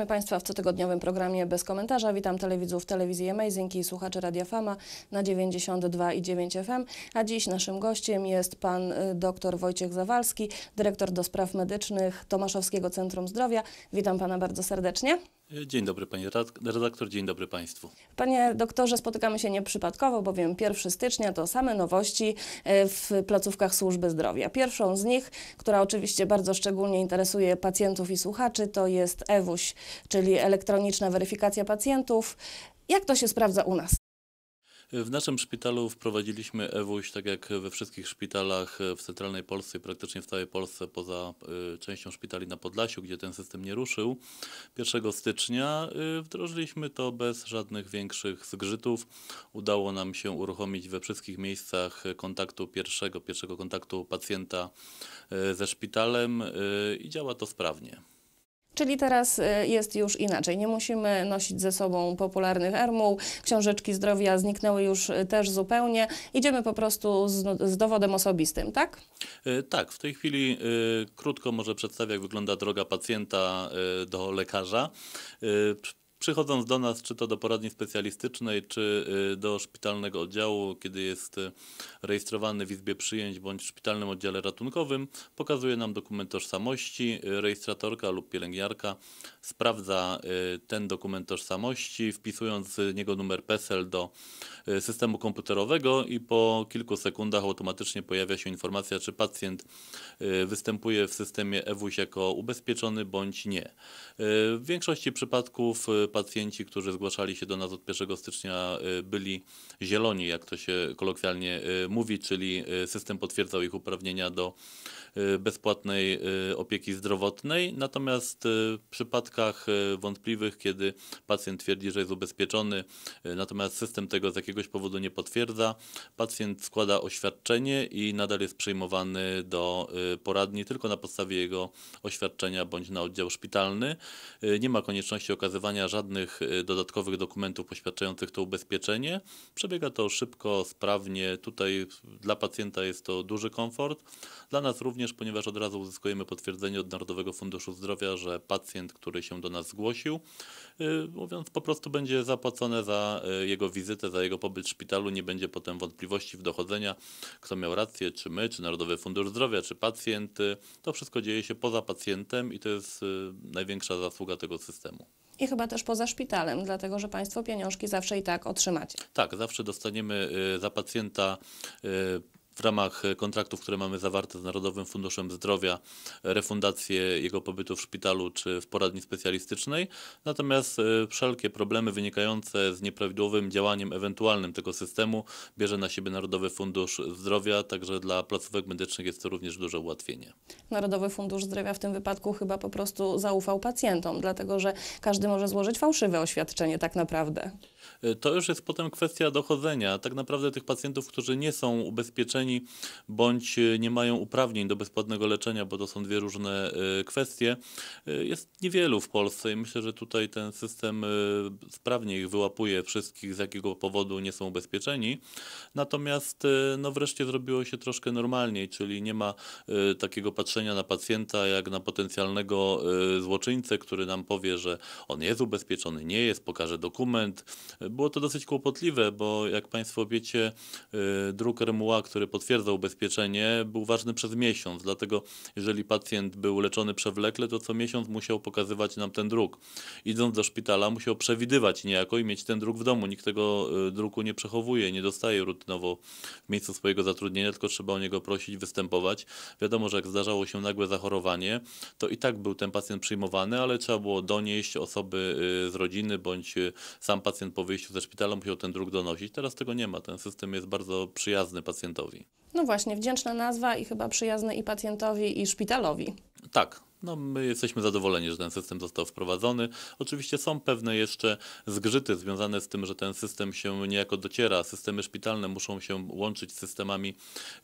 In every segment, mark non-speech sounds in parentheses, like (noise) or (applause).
Witamy Państwa w cotygodniowym programie Bez Komentarza. Witam telewidzów telewizji Amazing i słuchaczy Radia Fama na 92 i 9 FM. A dziś naszym gościem jest pan y, dr Wojciech Zawalski, dyrektor do spraw medycznych Tomaszowskiego Centrum Zdrowia. Witam pana bardzo serdecznie. Dzień dobry panie redaktor, dzień dobry państwu. Panie doktorze, spotykamy się nieprzypadkowo, bowiem 1 stycznia to same nowości e, w placówkach służby zdrowia. Pierwszą z nich, która oczywiście bardzo szczególnie interesuje pacjentów i słuchaczy, to jest EWUŚ, czyli elektroniczna weryfikacja pacjentów. Jak to się sprawdza u nas? W naszym szpitalu wprowadziliśmy EWUŚ, tak jak we wszystkich szpitalach e, w centralnej Polsce praktycznie w całej Polsce, poza e, częścią szpitali na Podlasiu, gdzie ten system nie ruszył. 1 stycznia e, wdrożyliśmy to bez żadnych większych zgrzytów. Udało nam się uruchomić we wszystkich miejscach kontaktu pierwszego, pierwszego kontaktu pacjenta ze szpitalem i działa to sprawnie. Czyli teraz y, jest już inaczej. Nie musimy nosić ze sobą popularnych ermuł. Książeczki zdrowia zniknęły już y, też zupełnie. Idziemy po prostu z, z dowodem osobistym, tak? Y, tak, w tej chwili krótko może przedstawię, jak wygląda droga pacjenta do lekarza. Przychodząc do nas, czy to do poradni specjalistycznej, czy y, do szpitalnego oddziału, kiedy jest y, rejestrowany w izbie przyjęć bądź szpitalnym oddziale ratunkowym, pokazuje nam dokument tożsamości. Rejestratorka lub pielęgniarka sprawdza y, ten dokument tożsamości, wpisując z niego numer PESEL do systemu komputerowego i po kilku sekundach automatycznie pojawia się informacja, czy pacjent występuje w systemie EWUŚ jako ubezpieczony bądź nie. W większości przypadków pacjenci, którzy zgłaszali się do nas od 1 stycznia, y, byli zieloni, jak to się kolokwialnie y, mówi, czyli y, system potwierdzał ich uprawnienia do bezpłatnej opieki zdrowotnej. Natomiast w przypadkach wątpliwych, kiedy pacjent twierdzi, że jest ubezpieczony, natomiast system tego z jakiegoś powodu nie potwierdza, pacjent składa oświadczenie i nadal jest przyjmowany do poradni tylko na podstawie jego oświadczenia bądź na oddział szpitalny. Nie ma konieczności okazywania żadnych żadnych y, dodatkowych dokumentów poświadczających to ubezpieczenie. Przebiega to szybko, sprawnie. Tutaj dla pacjenta jest to duży komfort. Dla nas również, ponieważ od razu uzyskujemy potwierdzenie od Narodowego Funduszu Zdrowia, że pacjent, który się do nas zgłosił, y, mówiąc po prostu będzie zapłacone za y, jego wizytę, za jego pobyt w szpitalu. Nie będzie potem wątpliwości w dochodzenia, kto miał rację, czy my, czy Narodowy Fundusz Zdrowia, czy pacjent. To wszystko dzieje się poza pacjentem i to jest największa zasługa tego systemu i chyba też poza szpitalem, dlatego że Państwo pieniążki zawsze i tak otrzymacie. Tak, zawsze dostaniemy y, za pacjenta y, w ramach e, kontraktów, które mamy zawarte z Narodowym Funduszem Zdrowia, e, refundację jego pobytu w szpitalu czy w poradni specjalistycznej. Natomiast e, wszelkie problemy wynikające z nieprawidłowym działaniem ewentualnym tego systemu bierze na siebie Narodowy Fundusz Zdrowia, także dla placówek medycznych jest to również duże ułatwienie. Narodowy Fundusz Zdrowia w tym wypadku chyba po prostu zaufał pacjentom, dlatego że każdy może złożyć fałszywe oświadczenie tak naprawdę. To już jest potem kwestia dochodzenia. Tak naprawdę tych pacjentów, którzy nie są ubezpieczeni, bądź e, nie mają uprawnień do bezpłatnego leczenia, bo to są dwie różne e, kwestie. E, jest niewielu w Polsce i myślę, że tutaj ten system sprawnie ich wyłapuje wszystkich, z jakiego powodu nie są ubezpieczeni. Natomiast no wreszcie zrobiło się troszkę normalniej, czyli nie ma takiego patrzenia na pacjenta jak na potencjalnego złoczyńcę, który nam powie, że on jest ubezpieczony, nie jest, pokaże dokument. Było to dosyć kłopotliwe, bo jak Państwo wiecie, druk RMUA, który pod potwierdza ubezpieczenie, był ważny przez miesiąc. Dlatego, jeżeli pacjent był leczony przewlekle, to co miesiąc musiał pokazywać nam ten druk. Idąc do szpitala, musiał przewidywać niejako i mieć ten druk w domu. Nikt tego y, druku nie przechowuje, nie dostaje rutynowo w miejscu swojego zatrudnienia, tylko trzeba o niego prosić, występować. Wiadomo, że jak zdarzało się nagłe zachorowanie, to i tak był ten pacjent przyjmowany, ale trzeba było donieść osoby y, z rodziny bądź y, sam pacjent po wyjściu ze szpitala musiał ten druk donosić. Teraz tego nie ma. Ten system jest bardzo przyjazny pacjentowi. No właśnie, wdzięczna nazwa i chyba przyjazny i pacjentowi, i szpitalowi. Tak, no, my jesteśmy zadowoleni, że ten system został wprowadzony. Oczywiście są pewne jeszcze zgrzyty związane z tym, że ten system się niejako dociera. Systemy szpitalne muszą się łączyć z systemami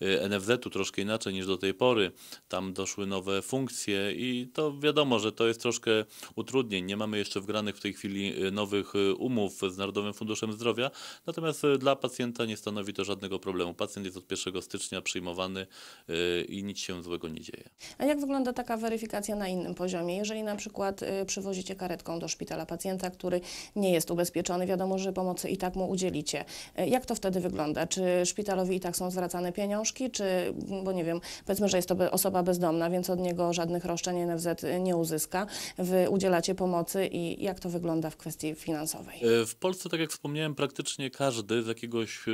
y, NFZ-u troszkę inaczej niż do tej pory. Tam doszły nowe funkcje i to wiadomo, że to jest troszkę utrudnień. Nie mamy jeszcze wgranych w tej chwili y, nowych y, umów z Narodowym Funduszem Zdrowia, natomiast dla pacjenta nie stanowi to żadnego problemu. Pacjent jest od 1 stycznia stycznia przyjmowany y, i nic się złego nie dzieje. A jak wygląda taka weryfikacja na innym poziomie? Jeżeli na przykład y, przywozicie karetką do szpitala pacjenta, który nie jest ubezpieczony, wiadomo, że pomocy i tak mu udzielicie. Y, jak to wtedy wygląda? Czy szpitalowi i tak są zwracane pieniążki, czy, mm, bo nie wiem, powiedzmy, że jest to osoba bezdomna, więc od niego żadnych roszczeń NFZ nie uzyska. Wy udzielacie pomocy i jak to wygląda w kwestii finansowej? W Polsce, tak jak wspomniałem, praktycznie każdy z jakiegoś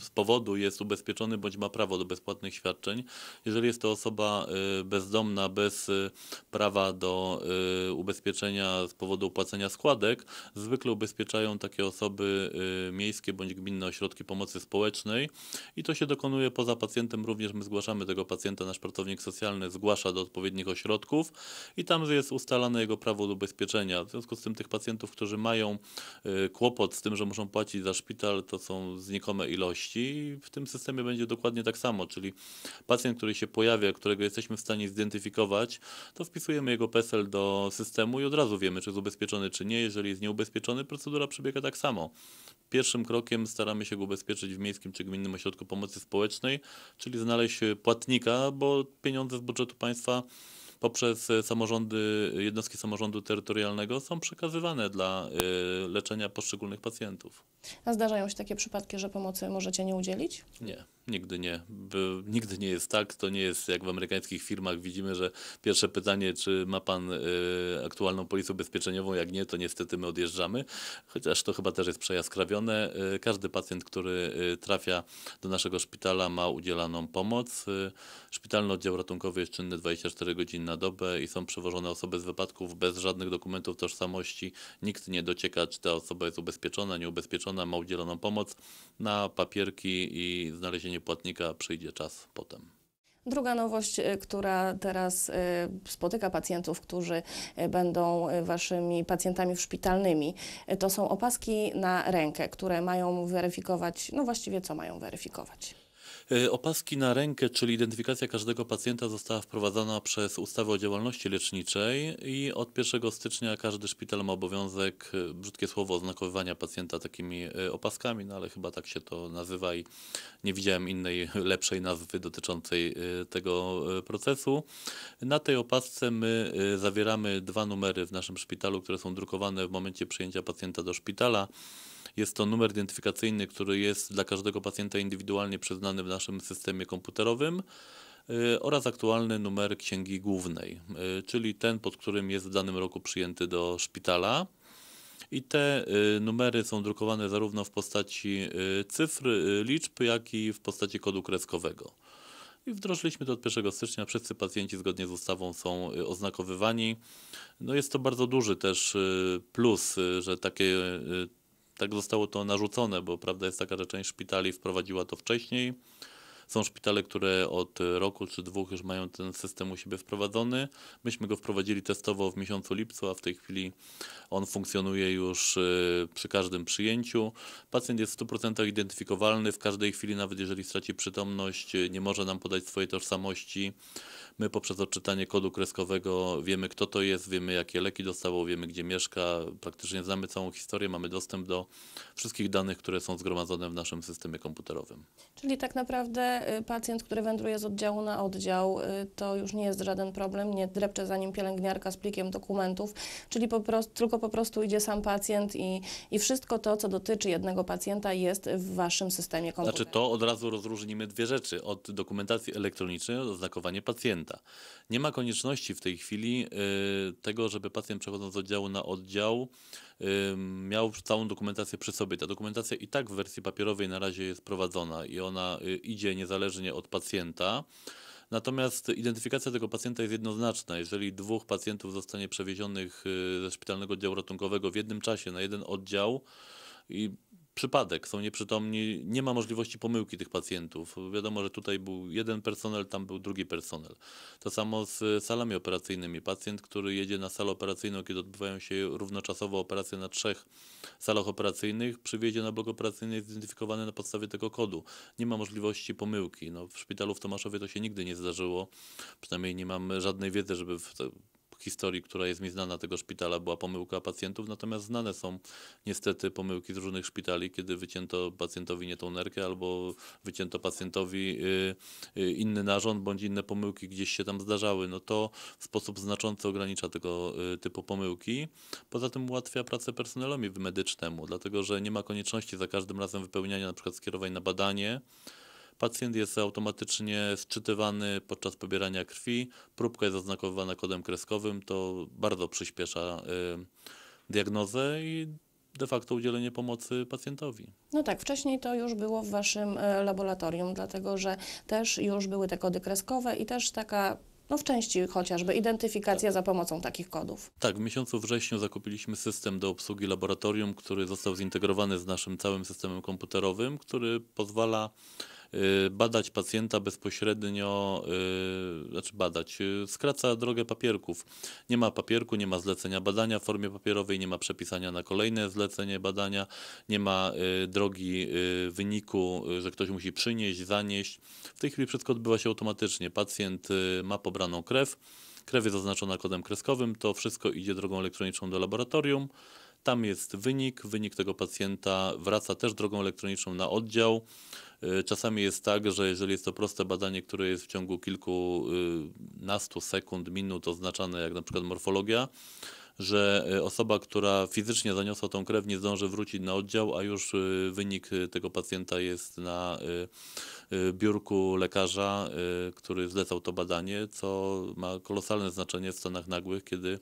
z powodu jest ubezpieczony bądź ma prawo do bezpłatnych świadczeń. Jeżeli jest to osoba y, bezdomna bez y, prawa do y, ubezpieczenia z powodu opłacenia składek, zwykle ubezpieczają takie osoby miejskie bądź gminne ośrodki pomocy społecznej i to się dokonuje poza pacjentem. Również my zgłaszamy tego pacjenta, nasz pracownik socjalny zgłasza do odpowiednich ośrodków i tam jest ustalane jego prawo do ubezpieczenia. W związku z tym tych pacjentów, którzy mają kłopot z tym, że muszą płacić za szpital, to są znikome ilości wartości. W tym systemie będzie dokładnie tak samo, czyli pacjent, który się pojawia, którego jesteśmy w stanie zidentyfikować, to wpisujemy jego PESEL do systemu i od razu wiemy, czy jest ubezpieczony, czy nie. Jeżeli jest nieubezpieczony, procedura przebiega tak samo. Pierwszym krokiem staramy się go ubezpieczyć w miejskim czy gminnym ośrodku pomocy społecznej, czyli znaleźć płatnika, bo pieniądze z budżetu państwa poprzez e, samorządy, jednostki samorządu terytorialnego są przekazywane dla e, leczenia poszczególnych pacjentów. A zdarzają się takie przypadki, że pomocy możecie nie udzielić? Nie. Nigdy nie. Nigdy nie jest tak. To nie jest jak w amerykańskich firmach. Widzimy, że pierwsze pytanie, czy ma pan y, aktualną policję ubezpieczeniową? Jak nie, to niestety my odjeżdżamy. Chociaż to chyba też jest przejaskrawione. Y, każdy pacjent, który y, trafia do naszego szpitala ma udzielaną pomoc. Szpitalny oddział ratunkowy jest czynny 24 godziny na dobę i są przewożone osoby z wypadków bez żadnych dokumentów tożsamości. Nikt nie docieka, czy ta osoba jest ubezpieczona, nieubezpieczona, ma udzieloną pomoc na papierki i znalezienie płatnika przyjdzie czas potem. Druga nowość, y, która teraz y, spotyka pacjentów, którzy y, będą waszymi pacjentami w szpitalnymi, to są opaski na rękę, które mają weryfikować, no właściwie co mają weryfikować? E, opaski na rękę, czyli identyfikacja każdego pacjenta została wprowadzona przez ustawę o działalności leczniczej i od 1 stycznia każdy szpital ma obowiązek, e, brzydkie słowo, oznakowywania pacjenta takimi e, opaskami, no ale chyba tak się to nazywa i nie widziałem innej lepszej nazwy dotyczącej tego procesu. Na tej opasce my zawieramy dwa numery w naszym szpitalu, które są drukowane w momencie przyjęcia pacjenta do szpitala. Jest to numer identyfikacyjny, który jest dla każdego pacjenta indywidualnie przyznany w naszym systemie komputerowym y, oraz aktualny numer księgi głównej, y, czyli ten, pod którym jest w danym roku przyjęty do szpitala. I te y, numery są drukowane zarówno w postaci cyfr, liczb, jak i w postaci kodu kreskowego. I wdrożyliśmy to od 1 stycznia. Wszyscy pacjenci zgodnie z ustawą są oznakowywani. No jest to bardzo duży też plus, że takie tak zostało to narzucone, bo prawda jest taka, że część szpitali wprowadziła to wcześniej, są szpitale, które od roku czy dwóch już mają ten system u siebie wprowadzony. Myśmy go wprowadzili testowo w miesiącu lipcu, a w tej chwili on funkcjonuje już e, przy każdym przyjęciu. Pacjent jest w 100% identyfikowalny. W każdej chwili, nawet jeżeli straci przytomność, e, nie może nam podać swojej tożsamości. My poprzez odczytanie kodu kreskowego wiemy, kto to jest, wiemy, jakie leki dostało, wiemy, gdzie mieszka. Praktycznie znamy całą historię, mamy dostęp do wszystkich danych, które są zgromadzone w naszym systemie komputerowym. Czyli tak naprawdę Y, pacjent, który wędruje z oddziału na oddział, y, to już nie jest żaden problem, nie drepcze za nim pielęgniarka z plikiem dokumentów, czyli po prostu, tylko po prostu idzie sam pacjent i, i wszystko to, co dotyczy jednego pacjenta jest w waszym systemie komputerowym. Znaczy to od razu rozróżnimy dwie rzeczy, od dokumentacji elektronicznej oznakowanie oznakowania pacjenta. Nie ma konieczności w tej chwili y, tego, żeby pacjent przechodząc z oddziału na oddział miał całą dokumentację przy sobie. Ta dokumentacja i tak w wersji papierowej na razie jest prowadzona i ona y, idzie niezależnie od pacjenta. Natomiast identyfikacja tego pacjenta jest jednoznaczna. Jeżeli dwóch pacjentów zostanie przewiezionych y, ze szpitalnego oddziału ratunkowego w jednym czasie na jeden oddział i przypadek, są nieprzytomni, nie ma możliwości pomyłki tych pacjentów. Wiadomo, że tutaj był jeden personel, tam był drugi personel. To samo z salami operacyjnymi. Pacjent, który jedzie na salę operacyjną, kiedy odbywają się równoczasowo operacje na trzech salach operacyjnych, przywiezie na blok operacyjny jest zidentyfikowany na podstawie tego kodu. Nie ma możliwości pomyłki. No, w szpitalu w Tomaszowie to się nigdy nie zdarzyło. Przynajmniej nie mam żadnej wiedzy, żeby w, historii, która jest mi znana tego szpitala, była pomyłka pacjentów, natomiast znane są niestety pomyłki z różnych szpitali, kiedy wycięto pacjentowi nie tą nerkę albo wycięto pacjentowi y, y, inny narząd bądź inne pomyłki gdzieś się tam zdarzały. No to w sposób znaczący ogranicza tego y, typu pomyłki. Poza tym ułatwia pracę personelowi medycznemu, dlatego że nie ma konieczności za każdym razem wypełniania na przykład skierowań na badanie, Pacjent jest automatycznie sczytywany podczas pobierania krwi, próbka jest oznakowywana kodem kreskowym, to bardzo przyspiesza y, diagnozę i de facto udzielenie pomocy pacjentowi. No tak, wcześniej to już było w Waszym e, laboratorium, dlatego że też już były te kody kreskowe i też taka no w części chociażby identyfikacja tak. za pomocą takich kodów. Tak, w miesiącu wrześniu zakupiliśmy system do obsługi laboratorium, który został zintegrowany z naszym całym systemem komputerowym, który pozwala Y, badać pacjenta bezpośrednio, y, znaczy badać, y, skraca drogę papierków. Nie ma papierku, nie ma zlecenia badania w formie papierowej, nie ma przepisania na kolejne zlecenie badania, nie ma drogi wyniku, że ktoś musi przynieść, zanieść. W tej chwili wszystko odbywa się automatycznie. Pacjent ma pobraną krew, krew jest oznaczona kodem kreskowym, to wszystko idzie drogą elektroniczną do laboratorium. Tam jest wynik, wynik tego pacjenta wraca też drogą elektroniczną na oddział. Y, czasami jest tak, że jeżeli jest to proste badanie, które jest w ciągu kilkunastu sekund, minut oznaczane, jak na przykład morfologia, że y, osoba, która fizycznie zaniosła tą krew, nie zdąży wrócić na oddział, a już y, wynik y, tego pacjenta jest na biurku lekarza, który zlecał to badanie, co ma kolosalne znaczenie w stanach nagłych, kiedy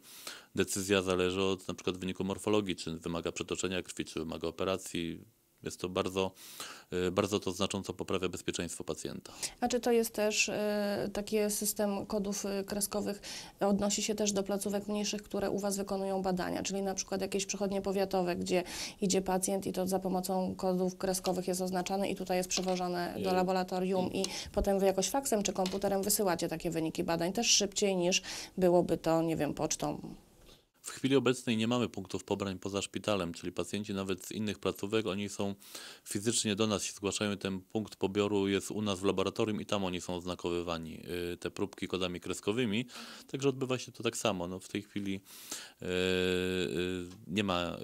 decyzja zależy od na przykład wyniku morfologii, czy wymaga przetoczenia krwi, czy wymaga operacji, jest to bardzo, y, bardzo to znacząco poprawia bezpieczeństwo pacjenta. A czy to jest też y, taki system kodów y, kreskowych, odnosi się też do placówek mniejszych, które u Was wykonują badania, czyli na przykład jakieś przychodnie powiatowe, gdzie idzie pacjent i to za pomocą kodów kreskowych jest oznaczane i tutaj jest przewożone do laboratorium i potem Wy jakoś faksem czy komputerem wysyłacie takie wyniki badań, też szybciej niż byłoby to, nie wiem, pocztą. W chwili obecnej nie mamy punktów pobrań poza szpitalem, czyli pacjenci nawet z innych placówek, oni są fizycznie do nas się zgłaszają, ten punkt pobioru jest u nas w laboratorium i tam oni są oznakowywani, y, te próbki kodami kreskowymi, także odbywa się to tak samo. No, w tej chwili y, y, nie ma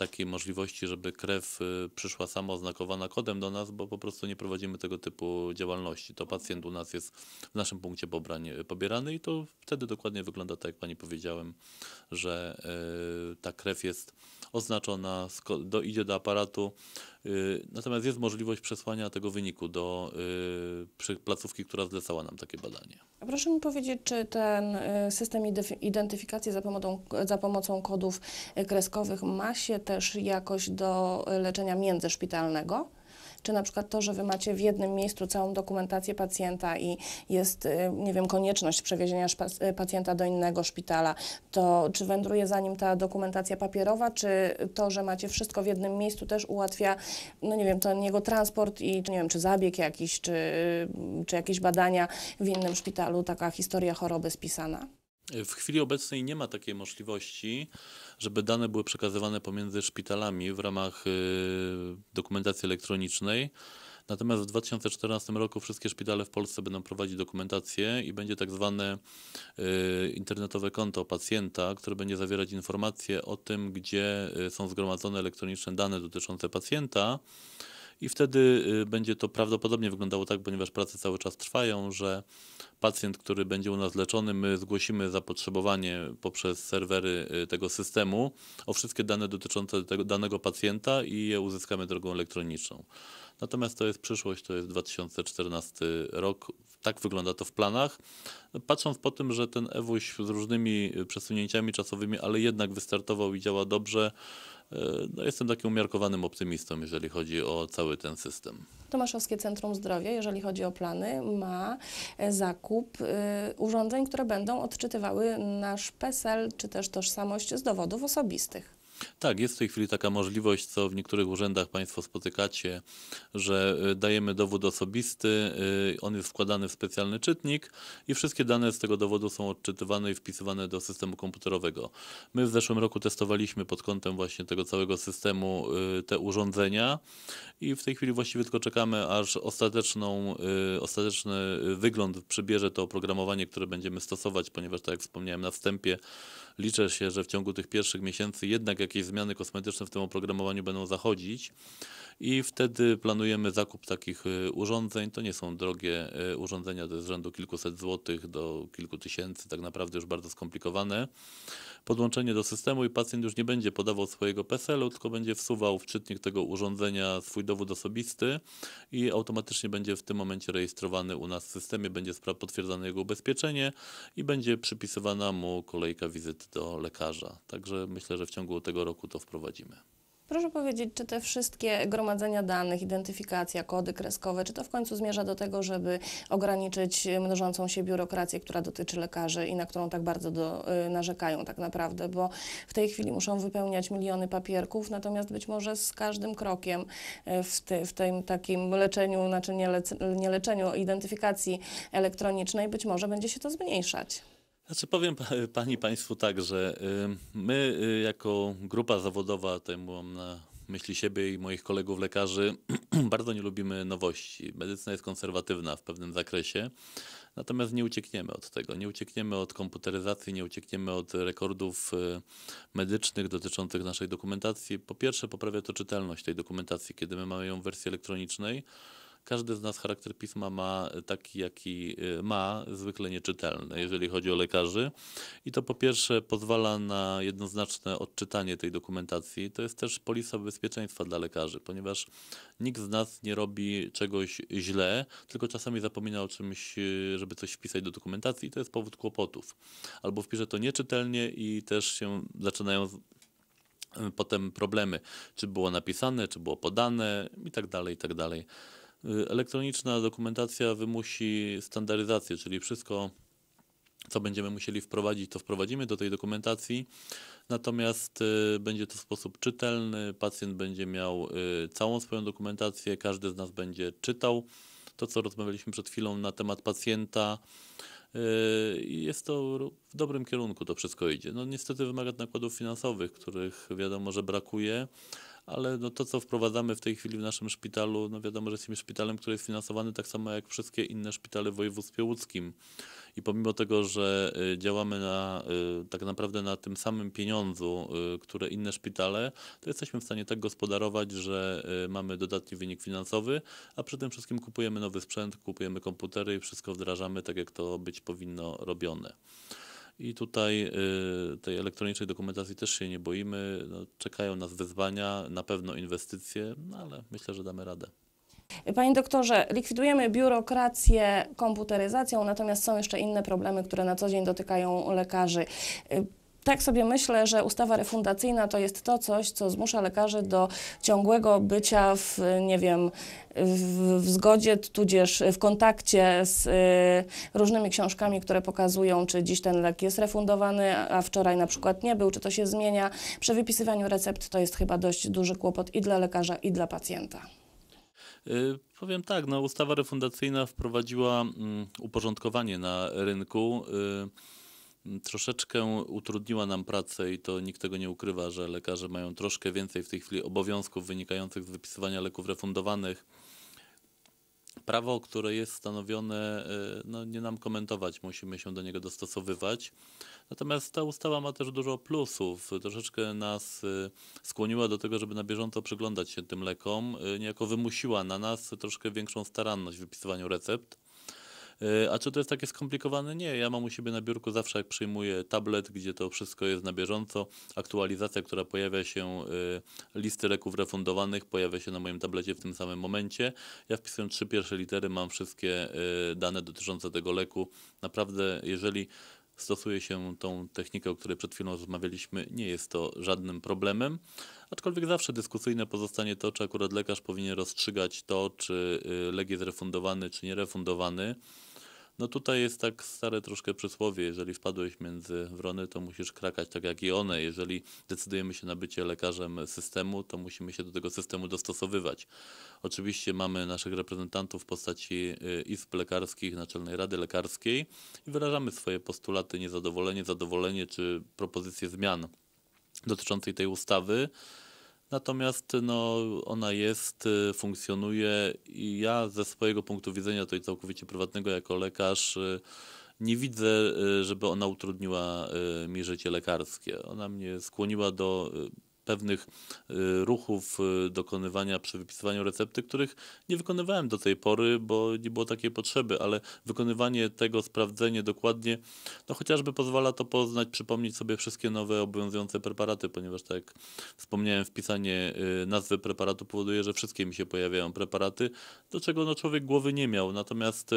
takiej możliwości, żeby krew y, przyszła sama oznakowana kodem do nas, bo po prostu nie prowadzimy tego typu działalności. To pacjent u nas jest w naszym punkcie pobrań y, pobierany i to wtedy dokładnie wygląda tak, jak Pani powiedziałem, że y, ta krew jest oznaczona, do, idzie do aparatu, Y, natomiast jest możliwość przesłania tego wyniku do y, placówki, która zlecała nam takie badanie. proszę mi powiedzieć, czy ten y, system identyfikacji za pomocą, za pomocą kodów kreskowych ma się też jakoś do leczenia międzyszpitalnego? czy na przykład to, że wy macie w jednym miejscu całą dokumentację pacjenta i jest, y, nie wiem, konieczność przewiezienia y, pacjenta do innego szpitala, to czy wędruje za nim ta dokumentacja papierowa, czy to, że macie wszystko w jednym miejscu też ułatwia, no nie wiem, ten jego transport i, nie wiem, czy zabieg jakiś, czy, y, czy jakieś badania w innym szpitalu, taka historia choroby spisana? W chwili obecnej nie ma takiej możliwości, żeby dane były przekazywane pomiędzy szpitalami w ramach y, dokumentacji elektronicznej. Natomiast w 2014 roku wszystkie szpitale w Polsce będą prowadzić dokumentację i będzie tak zwane y, internetowe konto pacjenta, które będzie zawierać informacje o tym, gdzie y, są zgromadzone elektroniczne dane dotyczące pacjenta i wtedy y, będzie to prawdopodobnie wyglądało tak, ponieważ prace cały czas trwają, że pacjent, który będzie u nas leczony, my zgłosimy zapotrzebowanie poprzez serwery y, tego systemu o wszystkie dane dotyczące tego, danego pacjenta i je uzyskamy drogą elektroniczną. Natomiast to jest przyszłość, to jest 2014 rok. Tak wygląda to w planach. Patrząc po tym, że ten EWUŚ z różnymi y, przesunięciami czasowymi, ale jednak wystartował i działa dobrze, E, no, jestem takim umiarkowanym optymistą, jeżeli chodzi o cały ten system. Tomaszowskie Centrum Zdrowia, jeżeli chodzi o plany, ma e, zakup e, urządzeń, które będą odczytywały nasz PESEL czy też tożsamość z dowodów osobistych. Tak, jest w tej chwili taka możliwość, co w niektórych urzędach Państwo spotykacie, że y, dajemy dowód osobisty, y, on jest składany w specjalny czytnik i wszystkie dane z tego dowodu są odczytywane i wpisywane do systemu komputerowego. My w zeszłym roku testowaliśmy pod kątem właśnie tego całego systemu y, te urządzenia i w tej chwili właściwie tylko czekamy, aż ostateczną, ostateczny wygląd przybierze to oprogramowanie, które będziemy stosować, ponieważ tak jak wspomniałem na wstępie, liczę się, że w ciągu tych pierwszych miesięcy jednak jak jakieś zmiany kosmetyczne w tym oprogramowaniu będą zachodzić i wtedy planujemy zakup takich y, urządzeń. To nie są drogie y, urządzenia, to jest rzędu kilkuset złotych do kilku tysięcy, tak naprawdę już bardzo skomplikowane. Podłączenie do systemu i pacjent już nie będzie podawał swojego PESEL-u, tylko będzie wsuwał w czytnik tego urządzenia swój dowód osobisty i automatycznie będzie w tym momencie rejestrowany u nas w systemie, będzie potwierdzane jego ubezpieczenie i będzie przypisywana mu kolejka wizyt do lekarza. Także myślę, że w ciągu tego roku to wprowadzimy. Proszę powiedzieć, czy te wszystkie gromadzenia danych, identyfikacja, kody kreskowe, czy to w końcu zmierza do tego, żeby ograniczyć mnożącą się biurokrację, która dotyczy lekarzy i na którą tak bardzo do, y, narzekają tak naprawdę, bo w tej chwili muszą wypełniać miliony papierków, natomiast być może z każdym krokiem y, w, ty, w tym takim leczeniu, znaczy nie, lec, nie leczeniu, identyfikacji elektronicznej, być może będzie się to zmniejszać. Znaczy powiem Pani Państwu tak, że y, my y, jako grupa zawodowa, tutaj mam na myśli siebie i moich kolegów lekarzy, (clears throat) bardzo nie lubimy nowości. Medycyna jest konserwatywna w pewnym zakresie, natomiast nie uciekniemy od tego. Nie uciekniemy od komputeryzacji, nie uciekniemy od rekordów y, medycznych dotyczących naszej dokumentacji. Po pierwsze, poprawia to czytelność tej dokumentacji, kiedy my mamy ją w wersji elektronicznej. Każdy z nas charakter pisma ma e, taki, jaki e, ma, zwykle nieczytelny, jeżeli chodzi o lekarzy. I to po pierwsze pozwala na jednoznaczne odczytanie tej dokumentacji. To jest też polisa bezpieczeństwa dla lekarzy, ponieważ nikt z nas nie robi czegoś źle, tylko czasami zapomina o czymś, e, żeby coś wpisać do dokumentacji i to jest powód kłopotów. Albo wpisze to nieczytelnie i też się zaczynają potem problemy, czy było napisane, czy było podane i tak dalej, i tak dalej. Elektroniczna dokumentacja wymusi standaryzację, czyli wszystko, co będziemy musieli wprowadzić, to wprowadzimy do tej dokumentacji. Natomiast y, będzie to w sposób czytelny, pacjent będzie miał y, całą swoją dokumentację, każdy z nas będzie czytał to, co rozmawialiśmy przed chwilą na temat pacjenta. Y, jest to w dobrym kierunku, to wszystko idzie. No, niestety wymaga nakładów finansowych, których wiadomo, że brakuje ale no to, co wprowadzamy w tej chwili w naszym szpitalu, no wiadomo, że jesteśmy szpitalem, który jest finansowany tak samo jak wszystkie inne szpitale w województwie łódzkim. I pomimo tego, że y, działamy na, y, tak naprawdę na tym samym pieniądzu, y, które inne szpitale, to jesteśmy w stanie tak gospodarować, że mamy dodatni wynik finansowy, a przede wszystkim kupujemy nowy sprzęt, kupujemy komputery i wszystko wdrażamy tak, jak to być powinno robione. I tutaj y, tej elektronicznej dokumentacji też się nie boimy. No, czekają nas wyzwania, na pewno inwestycje, no, ale myślę, że damy radę. Panie doktorze, likwidujemy biurokrację komputeryzacją, natomiast są jeszcze inne problemy, które na co dzień dotykają lekarzy tak sobie myślę, że ustawa refundacyjna to jest to coś, co zmusza lekarzy do ciągłego bycia w, nie wiem, w, w zgodzie, tudzież w kontakcie z y, różnymi książkami, które pokazują, czy dziś ten lek jest refundowany, a wczoraj na przykład nie był, czy to się zmienia. Przy wypisywaniu recept to jest chyba dość duży kłopot i dla lekarza, i dla pacjenta. Y Powiem tak, no, ustawa refundacyjna wprowadziła mm, uporządkowanie na rynku. Y Mm, troszeczkę utrudniła nam pracę i to nikt tego nie ukrywa, że lekarze mają troszkę więcej w tej chwili obowiązków wynikających z wypisywania leków refundowanych. Prawo, które jest stanowione, y, no nie nam komentować, musimy się do niego dostosowywać. Natomiast ta ustawa ma też dużo plusów. Troszeczkę nas y, skłoniła do tego, żeby na bieżąco przyglądać się tym lekom. Y, niejako wymusiła na nas troszkę większą staranność w wypisywaniu recept. E, a czy to jest takie skomplikowane? Nie, ja mam u siebie na biurku zawsze jak przyjmuję tablet, gdzie to wszystko jest na bieżąco, aktualizacja, która pojawia się, e, listy leków refundowanych pojawia się na moim tablecie w tym samym momencie. Ja wpisuję trzy pierwsze litery, mam wszystkie e, dane dotyczące tego leku. Naprawdę, jeżeli stosuje się tą technikę, o której przed chwilą rozmawialiśmy, nie jest to żadnym problemem. Aczkolwiek zawsze dyskusyjne pozostanie to, czy akurat lekarz powinien rozstrzygać to, czy lek jest refundowany, czy nie refundowany. No tutaj jest tak stare troszkę przysłowie, jeżeli wpadłeś między wrony, to musisz krakać tak jak i one. Jeżeli decydujemy się na bycie lekarzem systemu, to musimy się do tego systemu dostosowywać. Oczywiście mamy naszych reprezentantów w postaci y, izb lekarskich, Naczelnej Rady Lekarskiej i wyrażamy swoje postulaty, niezadowolenie, zadowolenie czy propozycje zmian dotyczącej tej ustawy. Natomiast no, ona jest, y, funkcjonuje i ja ze swojego punktu widzenia, tutaj całkowicie prywatnego jako lekarz, y, nie widzę, y, żeby ona utrudniła mi życie lekarskie. Ona mnie skłoniła do pewnych y, ruchów y, dokonywania przy wypisywaniu recepty, których nie wykonywałem do tej pory, bo nie było takiej potrzeby, ale wykonywanie tego, sprawdzenie dokładnie, no chociażby pozwala to poznać, przypomnieć sobie wszystkie nowe obowiązujące preparaty, ponieważ tak jak wspomniałem, wpisanie y, nazwy preparatu powoduje, że wszystkie mi się pojawiają preparaty, do czego no człowiek głowy nie miał. Natomiast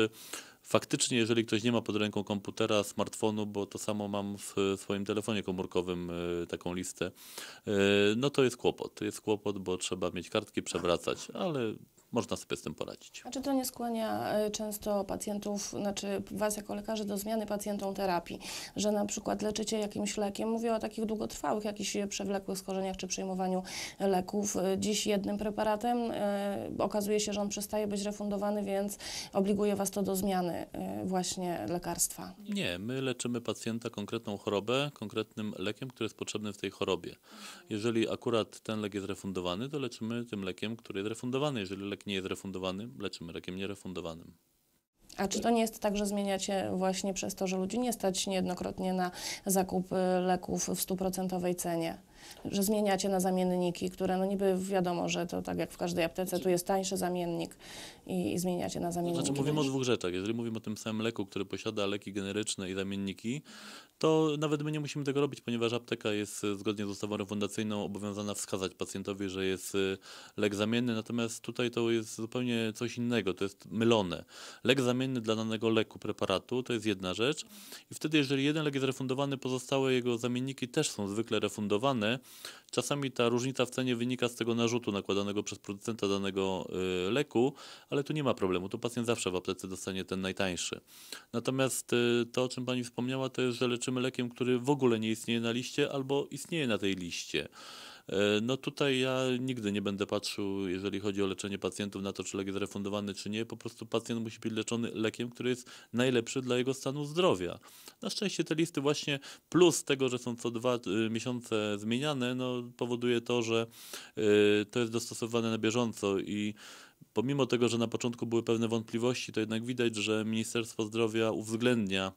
Faktycznie, jeżeli ktoś nie ma pod ręką komputera, smartfonu, bo to samo mam w swoim telefonie komórkowym y, taką listę, y, no to jest kłopot. To jest kłopot, bo trzeba mieć kartki, przewracać, ale można sobie z tym poradzić. A czy to nie skłania y, często pacjentów, znaczy Was jako lekarzy do zmiany pacjentom terapii, że na przykład leczycie jakimś lekiem, mówię o takich długotrwałych, jakichś przewlekłych schorzeniach czy przyjmowaniu leków, y, dziś jednym preparatem, y, okazuje się, że on przestaje być refundowany, więc obliguje Was to do zmiany właśnie lekarstwa. Nie, my leczymy pacjenta konkretną chorobę, konkretnym lekiem, który jest potrzebny w tej chorobie. Jeżeli akurat ten lek jest refundowany, to leczymy tym lekiem, który jest refundowany. Jeżeli lek nie jest refundowany, leczymy lekiem nierefundowanym. A czy to nie jest tak, że zmieniacie właśnie przez to, że ludzi nie stać niejednokrotnie na zakup y, leków w stuprocentowej cenie? Że zmieniacie na zamienniki, które no niby wiadomo, że to tak jak w każdej aptece, tu jest tańszy zamiennik i, i zmieniacie na znaczy zamienniki. Znaczy mówimy o dwóch rzeczach. Jeżeli mówimy o tym samym leku, który posiada leki generyczne i zamienniki, to nawet my nie musimy tego robić, ponieważ apteka jest e, zgodnie z ustawą refundacyjną obowiązana wskazać pacjentowi, że jest e, lek zamienny, natomiast tutaj to jest zupełnie coś innego, to jest mylone. Lek zamienny dla danego leku, preparatu to jest jedna rzecz i wtedy jeżeli jeden lek jest refundowany, pozostałe jego zamienniki też są zwykle refundowane, Czasami ta różnica w cenie wynika z tego narzutu nakładanego przez producenta danego y, leku, ale tu nie ma problemu. To pacjent zawsze w aptece dostanie ten najtańszy. Natomiast y, to, o czym pani wspomniała, to jest, że leczymy lekiem, który w ogóle nie istnieje na liście albo istnieje na tej liście. E, no tutaj ja nigdy nie będę patrzył, jeżeli chodzi o leczenie pacjentów, na to, czy lek jest refundowany, czy nie. Po prostu pacjent musi być leczony lekiem, który jest najlepszy dla jego stanu zdrowia. Na szczęście te listy właśnie plus tego, że są co dwa e, miesiące zmieniane, no, powoduje to, że e, to jest dostosowane na bieżąco i pomimo tego, że na początku były pewne wątpliwości, to jednak widać, że Ministerstwo Zdrowia uwzględnia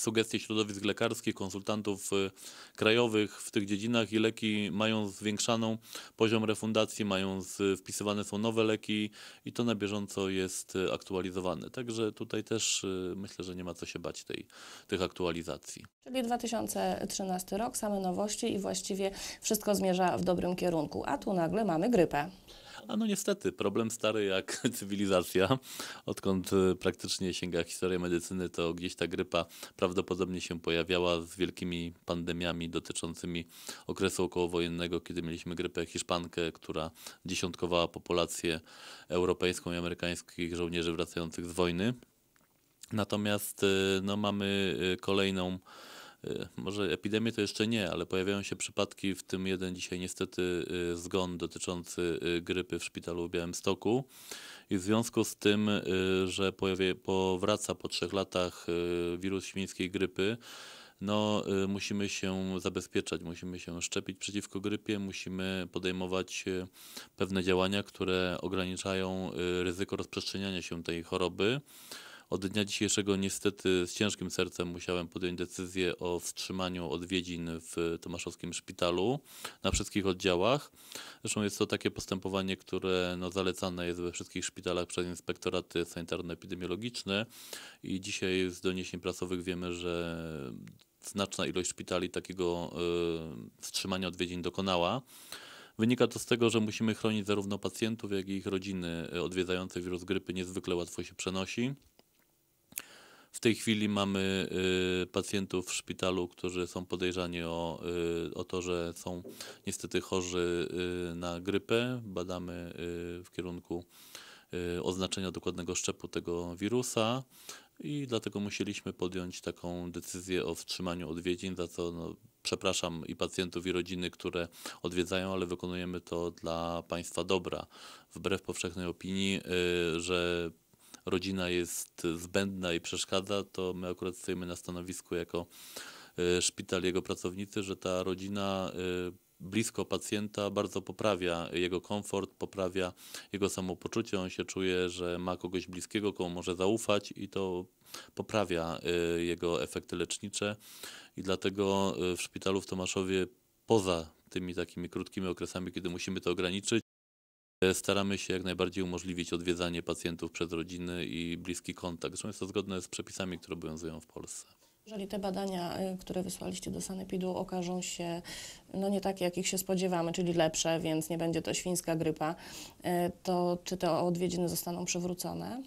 sugestie środowisk lekarskich, konsultantów y, krajowych w tych dziedzinach i leki mają zwiększaną poziom refundacji, mają z, wpisywane są nowe leki i to na bieżąco jest y, aktualizowane. Także tutaj też y, myślę, że nie ma co się bać tej, tych aktualizacji. Czyli 2013 rok, same nowości i właściwie wszystko zmierza w dobrym kierunku, a tu nagle mamy grypę. A no niestety, problem stary jak (laughs) cywilizacja, odkąd e, praktycznie sięga historia medycyny, to gdzieś ta grypa prawdopodobnie się pojawiała z wielkimi pandemiami dotyczącymi okresu okołowojennego, kiedy mieliśmy grypę hiszpankę, która dziesiątkowała populację europejską i amerykańskich żołnierzy wracających z wojny. Natomiast e, no, mamy e, kolejną Y, może epidemie to jeszcze nie, ale pojawiają się przypadki, w tym jeden dzisiaj niestety y, zgon dotyczący y, grypy w szpitalu w Białymstoku. I w związku z tym, że powraca po trzech latach wirus świńskiej grypy, no, musimy się zabezpieczać, musimy się szczepić przeciwko grypie, musimy podejmować pewne działania, które ograniczają ryzyko rozprzestrzeniania się tej choroby. Od dnia dzisiejszego niestety z ciężkim sercem musiałem podjąć decyzję o wstrzymaniu odwiedzin w Tomaszowskim Szpitalu na wszystkich oddziałach. Zresztą jest to takie postępowanie, które no, zalecane jest we wszystkich szpitalach przez inspektoraty sanitarno-epidemiologiczne i dzisiaj z doniesień prasowych wiemy, że znaczna ilość szpitali takiego y, wstrzymania odwiedzin dokonała. Wynika to z tego, że musimy chronić zarówno pacjentów, jak i ich rodziny odwiedzające, wirus grypy niezwykle łatwo się przenosi. W tej chwili mamy y, pacjentów w szpitalu, którzy są podejrzani o, y, o to, że są niestety chorzy y, na grypę. Badamy w kierunku oznaczenia dokładnego szczepu tego wirusa i dlatego musieliśmy podjąć taką decyzję o wstrzymaniu odwiedzin, za co no, przepraszam i pacjentów, i rodziny, które odwiedzają, ale wykonujemy to dla państwa dobra. Wbrew powszechnej opinii, że rodzina jest zbędna i przeszkadza, to my akurat stoimy na stanowisku jako e, szpital, jego pracownicy, że ta rodzina e, blisko pacjenta bardzo poprawia jego komfort, poprawia jego samopoczucie. On się czuje, że ma kogoś bliskiego, komu może zaufać i to poprawia e, jego efekty lecznicze. I dlatego w szpitalu w Tomaszowie poza tymi takimi krótkimi okresami, kiedy musimy to ograniczyć, E, staramy się jak najbardziej umożliwić odwiedzanie pacjentów przez rodziny i bliski kontakt. Zresztą jest to zgodne z przepisami, które obowiązują w Polsce. Jeżeli te badania, e, które wysłaliście do sanepidu okażą się no nie takie, jakich się spodziewamy, czyli lepsze, więc nie będzie to świńska grypa, e, to czy te odwiedziny zostaną przywrócone?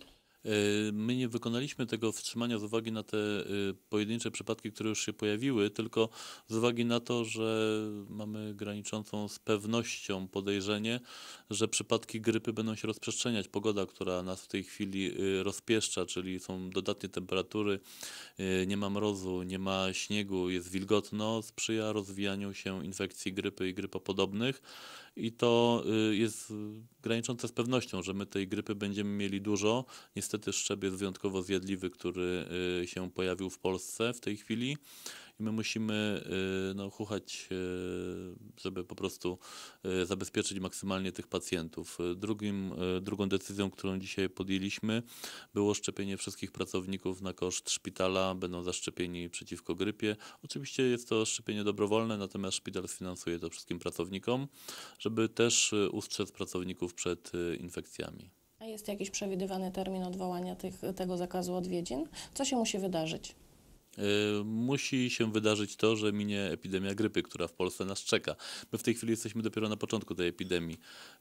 Y, my nie wykonaliśmy tego wstrzymania z uwagi na te y, pojedyncze przypadki, które już się pojawiły, tylko z uwagi na to, że mamy graniczącą z pewnością podejrzenie, że przypadki grypy będą się rozprzestrzeniać. Pogoda, która nas w tej chwili y, rozpieszcza, czyli są dodatnie temperatury, nie ma mrozu, nie ma śniegu, jest wilgotno, sprzyja rozwijaniu się infekcji grypy i grypopodobnych i to jest graniczące z pewnością, że my tej grypy będziemy mieli dużo. Niestety niestety szczebiec wyjątkowo zjadliwy, który y, się pojawił w Polsce w tej chwili. I my musimy y, no, chuchać, y, żeby po prostu zabezpieczyć maksymalnie tych pacjentów. Drugim, drugą decyzją, którą dzisiaj podjęliśmy, było szczepienie wszystkich pracowników na koszt szpitala. Będą zaszczepieni przeciwko grypie. Oczywiście jest to szczepienie dobrowolne, natomiast szpital sfinansuje to wszystkim pracownikom, żeby też ustrzec pracowników przed infekcjami. Jest jakiś przewidywany termin odwołania tych, tego zakazu odwiedzin? Co się musi wydarzyć? E, musi się wydarzyć to, że minie epidemia grypy, która w Polsce nas czeka. My w tej chwili jesteśmy dopiero na początku tej epidemii. E,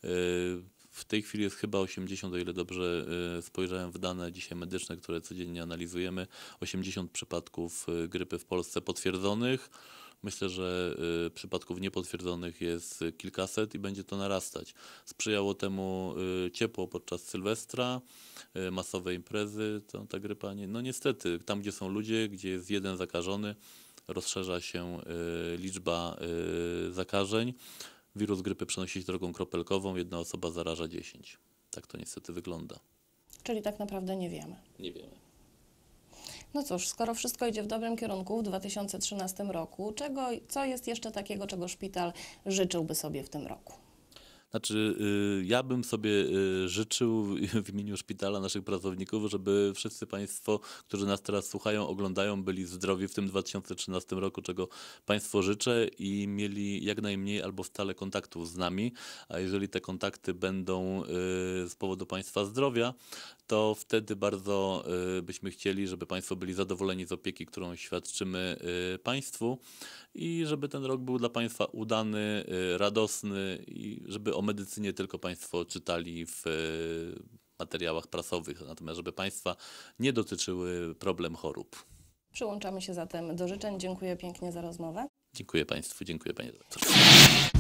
w tej chwili jest chyba 80, o ile dobrze e, spojrzałem w dane dzisiaj medyczne, które codziennie analizujemy, 80 przypadków grypy w Polsce potwierdzonych. Myślę, że y, przypadków niepotwierdzonych jest kilkaset i będzie to narastać. Sprzyjało temu y, ciepło podczas Sylwestra, y, masowe imprezy, to, ta grypa nie. No niestety, tam gdzie są ludzie, gdzie jest jeden zakażony, rozszerza się liczba zakażeń. Wirus grypy przenosi się drogą kropelkową, jedna osoba zaraża 10. Tak to niestety wygląda. Czyli tak naprawdę nie wiemy. Nie wiemy. No cóż, skoro wszystko idzie w dobrym kierunku w 2013 roku, czego, co jest jeszcze takiego, czego szpital życzyłby sobie w tym roku? Znaczy, y, ja bym sobie y, życzył w imieniu szpitala naszych pracowników, żeby wszyscy Państwo, którzy nas teraz słuchają, oglądają, byli zdrowi w tym 2013 roku, czego Państwo życzę i mieli jak najmniej albo wcale kontaktów z nami. A jeżeli te kontakty będą y, z powodu Państwa zdrowia, to wtedy bardzo byśmy chcieli, żeby Państwo byli zadowoleni z opieki, którą świadczymy Państwu i żeby ten rok był dla Państwa udany, radosny i żeby o medycynie tylko Państwo czytali w e, materiałach prasowych, natomiast żeby Państwa nie dotyczyły problem chorób. Przyłączamy się zatem do życzeń. Dziękuję pięknie za rozmowę. Dziękuję Państwu, dziękuję Panie Doktorze.